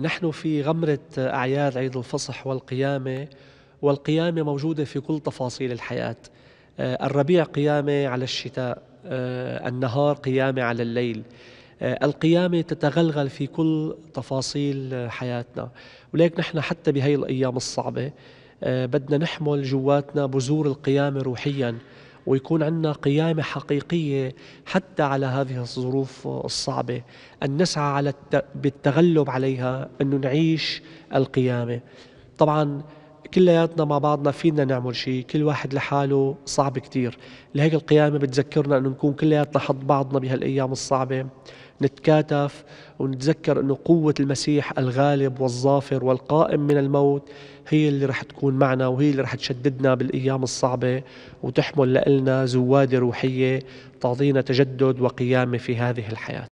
نحن في غمرة أعياد عيد الفصح والقيامة والقيامة موجودة في كل تفاصيل الحياة آه، الربيع قيامة على الشتاء آه، النهار قيامة على الليل آه، القيامة تتغلغل في كل تفاصيل حياتنا ولكن نحن حتى بهي الأيام الصعبة بدنا نحمل جواتنا بذور القيامة روحياً ويكون عندنا قيامة حقيقية حتى على هذه الظروف الصعبة أن نسعى على بالتغلب عليها أن نعيش القيامة طبعا كلياتنا مع بعضنا فينا نعمل شيء كل واحد لحاله صعب كتير لهيك القيامة بتذكرنا أنه نكون كلياتنا حد بعضنا بهالأيام الصعبة نتكاتف ونتذكر أنه قوة المسيح الغالب والظافر والقائم من الموت هي اللي رح تكون معنا وهي اللي رح تشددنا بالأيام الصعبة وتحمل لنا زوادة روحية تعطينا تجدد وقيامة في هذه الحياة